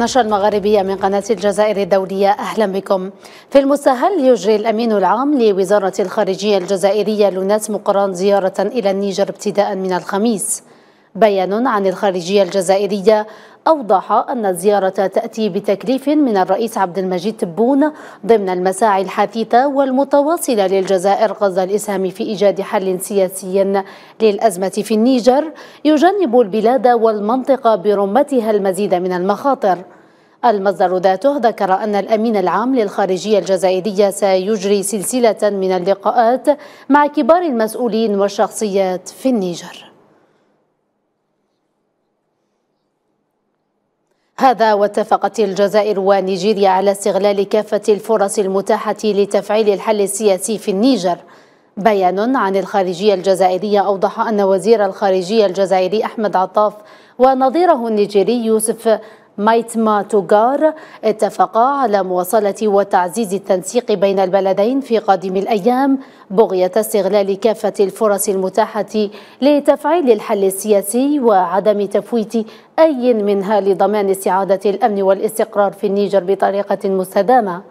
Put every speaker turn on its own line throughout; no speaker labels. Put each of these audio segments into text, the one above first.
النشرة المغاربية من قناة الجزائر الدولية أهلا بكم في المستهل يجري الأمين العام لوزارة الخارجية الجزائرية لونات مقران زيارة إلى النيجر ابتداء من الخميس بيان عن الخارجية الجزائرية أوضح أن الزيارة تأتي بتكليف من الرئيس عبد المجيد تبون ضمن المساعي الحثيثة والمتواصلة للجزائر غزة الإسهام في إيجاد حل سياسي للأزمة في النيجر يجنب البلاد والمنطقة برمتها المزيد من المخاطر المصدر ذاته ذكر أن الأمين العام للخارجية الجزائرية سيجري سلسلة من اللقاءات مع كبار المسؤولين والشخصيات في النيجر هذا واتفقت الجزائر ونيجيريا على استغلال كافة الفرص المتاحة لتفعيل الحل السياسي في النيجر بيان عن الخارجية الجزائرية أوضح أن وزير الخارجية الجزائري أحمد عطاف ونظيره النيجيري يوسف مايتما توغار اتفقا على مواصلة وتعزيز التنسيق بين البلدين في قادم الأيام بغية استغلال كافة الفرص المتاحة لتفعيل الحل السياسي وعدم تفويت أي منها لضمان استعادة الأمن والاستقرار في النيجر بطريقة مستدامة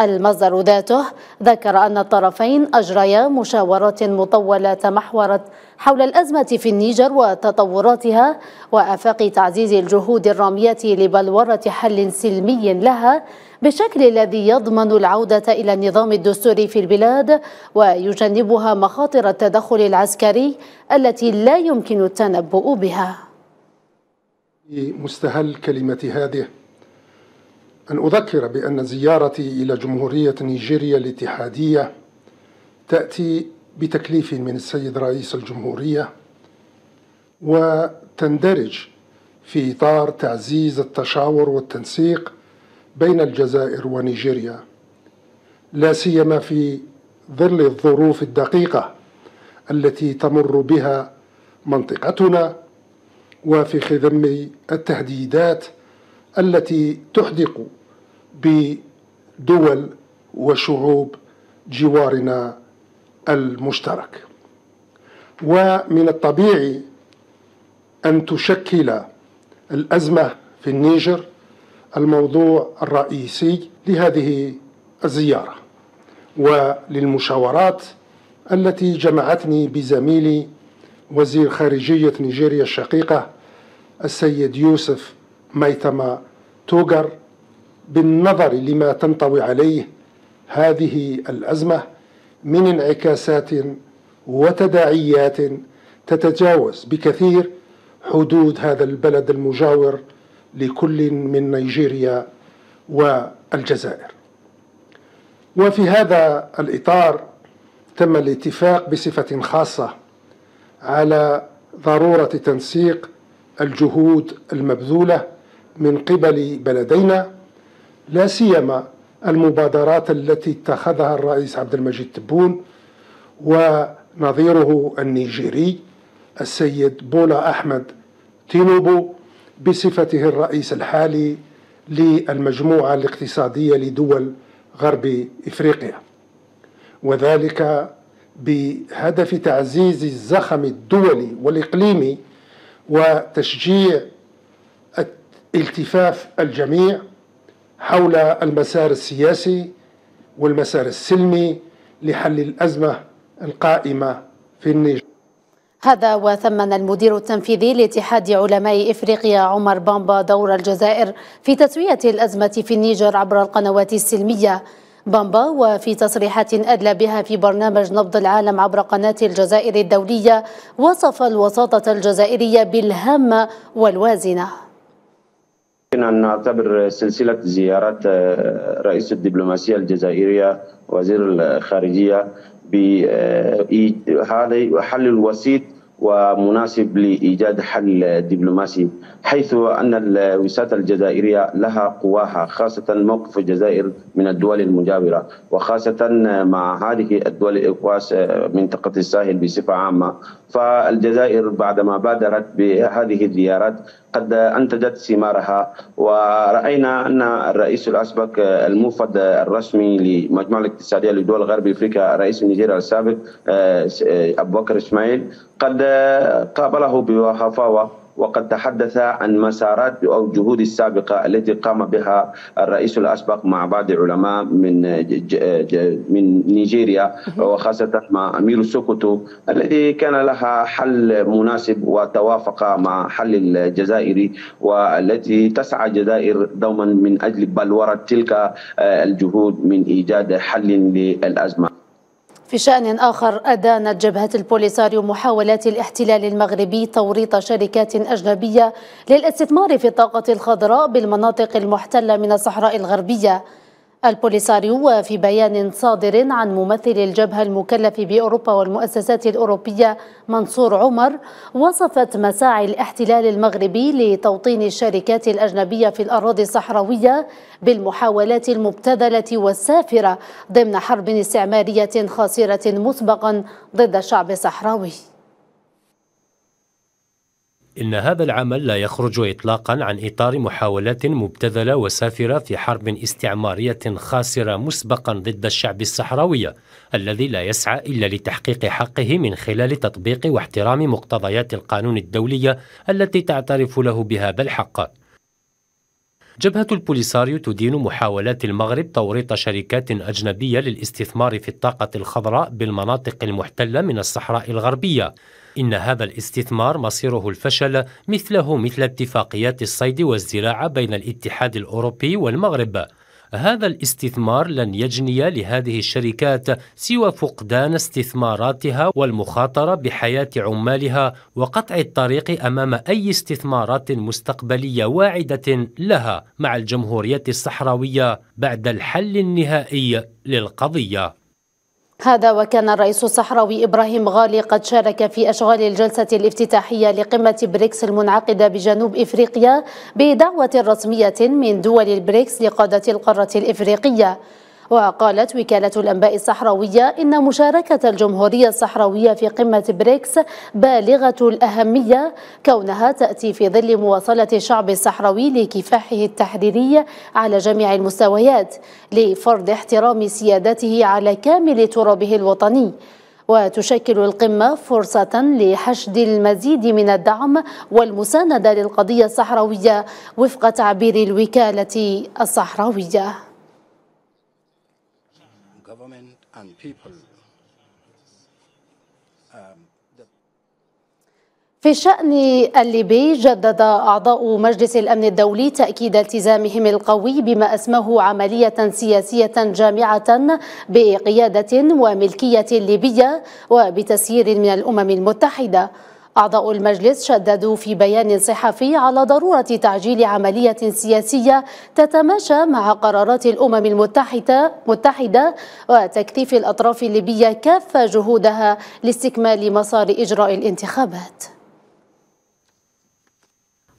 المصدر ذاته ذكر أن الطرفين أجريا مشاورات مطولة تمحورت حول الأزمة في النيجر وتطوراتها وآفاق تعزيز الجهود الرامية لبلورة حل سلمي لها بشكل الذي يضمن العودة إلى النظام الدستوري في البلاد ويجنبها مخاطر التدخل العسكري التي لا يمكن التنبؤ بها
مستهل كلمة هذه أن أذكر بأن زيارتي إلى جمهورية نيجيريا الاتحادية تأتي بتكليف من السيد رئيس الجمهورية وتندرج في إطار تعزيز التشاور والتنسيق بين الجزائر ونيجيريا لا سيما في ظل الظروف الدقيقة التي تمر بها منطقتنا وفي خضم التهديدات التي تحدق بدول وشعوب جوارنا المشترك ومن الطبيعي ان تشكل الازمه في النيجر الموضوع الرئيسي لهذه الزياره وللمشاورات التي جمعتني بزميلي وزير خارجيه نيجيريا الشقيقه السيد يوسف ميتما توغر بالنظر لما تنطوي عليه هذه الازمه من انعكاسات وتداعيات تتجاوز بكثير حدود هذا البلد المجاور لكل من نيجيريا والجزائر وفي هذا الاطار تم الاتفاق بصفه خاصه على ضروره تنسيق الجهود المبذوله من قبل بلدينا لا سيما المبادرات التي اتخذها الرئيس عبد المجيد تبون ونظيره النيجيري السيد بولا احمد تينوبو بصفته الرئيس الحالي للمجموعه الاقتصاديه لدول غرب افريقيا وذلك بهدف تعزيز الزخم الدولي والاقليمي وتشجيع التفاف الجميع حول المسار السياسي والمسار السلمي لحل الأزمة القائمة في النيجر
هذا وثمن المدير التنفيذي لاتحاد علماء افريقيا عمر بامبا دور الجزائر في تسويه الازمه في النيجر عبر القنوات السلميه بامبا وفي تصريحات أدلى بها في برنامج نبض العالم عبر قناة الجزائر الدولية وصف الوساطة الجزائرية بالهامة والوازنة
يمكن أن نعتبر سلسلة زيارات آه، رئيس الدبلوماسية الجزائرية وزير الخارجية بحل آه، حل الوسيط ومناسب لإيجاد حل دبلوماسي حيث أن الوساطة الجزائرية لها قواها خاصة موقف الجزائر من الدول المجاورة وخاصة مع هذه الدول الإقواس آه، منطقة الساحل بصفة عامة فالجزائر بعدما بادرت بهذه الزيارات قد أنتجت ثمارها ورأينا أن الرئيس الأسبق آه، الموفد الرسمي لمجموعة الاقتصادية لدول غرب أفريقيا رئيس نيجيريا السابق آه، أبو بكر إسماعيل قد قابله بوهفاوة وقد تحدث عن مسارات أو جهود السابقة التي قام بها الرئيس الأسبق مع بعض العلماء من من نيجيريا وخاصة مع أمير سوكوتو الذي كان لها حل مناسب وتوافق مع حل الجزائري والتي تسعى الجزائر دوما من أجل بلورة تلك الجهود من إيجاد حل للأزمة
في شأن آخر أدانت جبهة البوليساريو محاولات الاحتلال المغربي توريط شركات أجنبية للاستثمار في الطاقة الخضراء بالمناطق المحتلة من الصحراء الغربية البوليساريو في بيان صادر عن ممثل الجبهة المكلف بأوروبا والمؤسسات الأوروبية منصور عمر وصفت مساعي الاحتلال المغربي لتوطين الشركات الأجنبية في الأراضي الصحراوية بالمحاولات المبتذلة والسافرة ضمن حرب استعمارية خاسرة مسبقا ضد الشعب الصحراوي
إن هذا العمل لا يخرج إطلاقا عن إطار محاولات مبتذلة وسافرة في حرب استعمارية خاسرة مسبقا ضد الشعب الصحراوي الذي لا يسعى إلا لتحقيق حقه من خلال تطبيق واحترام مقتضيات القانون الدولية التي تعترف له بهذا الحق جبهة البوليساريو تدين محاولات المغرب توريط شركات أجنبية للاستثمار في الطاقة الخضراء بالمناطق المحتلة من الصحراء الغربية إن هذا الاستثمار مصيره الفشل مثله مثل اتفاقيات الصيد والزراعة بين الاتحاد الأوروبي والمغرب هذا الاستثمار لن يجني لهذه الشركات سوى فقدان استثماراتها والمخاطره بحياه عمالها وقطع الطريق امام اي استثمارات مستقبليه واعده لها مع الجمهوريه الصحراويه بعد الحل النهائي للقضيه
هذا وكان الرئيس الصحراوي إبراهيم غالي قد شارك في أشغال الجلسة الافتتاحية لقمة بريكس المنعقدة بجنوب إفريقيا بدعوة رسمية من دول البريكس لقادة القارة الإفريقية وقالت وكالة الأنباء الصحراوية إن مشاركة الجمهورية الصحراوية في قمة بريكس بالغة الأهمية كونها تأتي في ظل مواصلة الشعب الصحراوي لكفاحه التحريري على جميع المستويات لفرض احترام سيادته على كامل ترابه الوطني وتشكل القمة فرصة لحشد المزيد من الدعم والمساندة للقضية الصحراوية وفق تعبير الوكالة الصحراوية
government and people.
Um, في شأن الليبي جدد أعضاء مجلس الأمن الدولي تأكيد التزامهم القوي بما أسماه عملية سياسية جامعة بقيادة وملكية ليبية وبتسيير من الأمم المتحدة أعضاء المجلس شددوا في بيان صحفي على ضرورة تعجيل عملية سياسية تتماشى مع قرارات الأمم المتحدة متحدة وتكثيف الأطراف الليبية كافة جهودها لاستكمال مسار إجراء الانتخابات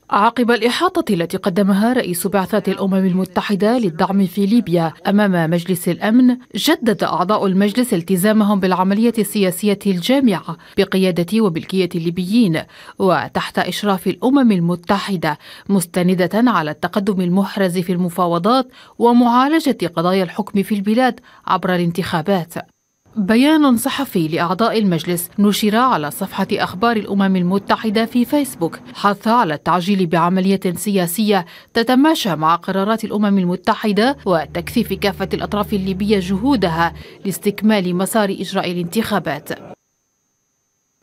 عقب الإحاطة التي قدمها رئيس بعثة الأمم المتحدة للدعم في ليبيا أمام مجلس الأمن، جدد أعضاء المجلس التزامهم بالعملية السياسية الجامعة بقيادة وملكية الليبيين وتحت إشراف الأمم المتحدة، مستندة على التقدم المحرز في المفاوضات ومعالجة قضايا الحكم في البلاد عبر الانتخابات. بيان صحفي لأعضاء المجلس نشر على صفحة أخبار الأمم المتحدة في فيسبوك حث على التعجيل بعملية سياسية تتماشى مع قرارات الأمم المتحدة وتكثيف كافة الأطراف الليبية جهودها لاستكمال مسار إجراء الانتخابات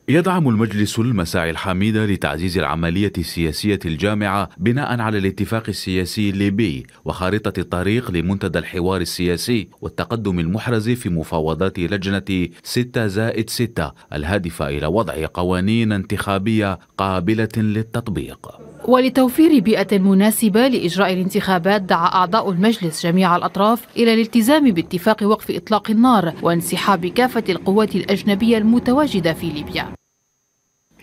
يدعم المجلس المساعي الحميدة لتعزيز العملية السياسية الجامعة بناء على الاتفاق السياسي الليبي وخارطة الطريق لمنتدى الحوار السياسي والتقدم المحرز في مفاوضات لجنة 6 زائد 6 الهادفة إلى وضع قوانين انتخابية قابلة للتطبيق
ولتوفير بيئة مناسبة لإجراء الانتخابات دعا أعضاء المجلس جميع الأطراف إلى الالتزام باتفاق وقف إطلاق النار وانسحاب كافة القوات الأجنبية المتواجدة في ليبيا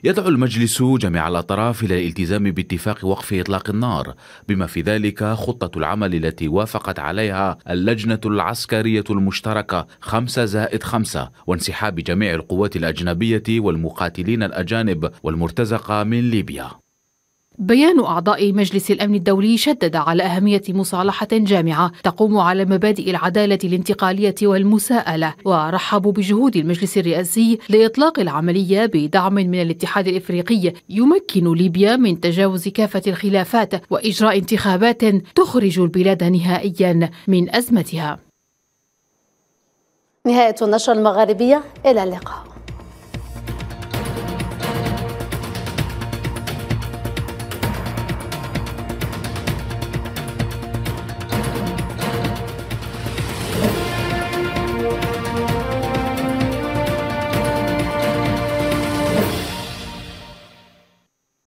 يدعو المجلس جميع الأطراف إلى الالتزام باتفاق وقف إطلاق النار بما في ذلك خطة العمل التي وافقت عليها اللجنة العسكرية المشتركة 5 زائد 5 وانسحاب جميع القوات الأجنبية والمقاتلين الأجانب والمرتزقة من ليبيا
بيان أعضاء مجلس الأمن الدولي شدد على أهمية مصالحة جامعة تقوم على مبادئ العدالة الانتقالية والمساءلة ورحبوا بجهود المجلس الرئاسي لإطلاق العملية بدعم من الاتحاد الإفريقي يمكن ليبيا من تجاوز كافة الخلافات وإجراء انتخابات تخرج البلاد نهائيا من
أزمتها نهاية النشرة المغاربية إلى اللقاء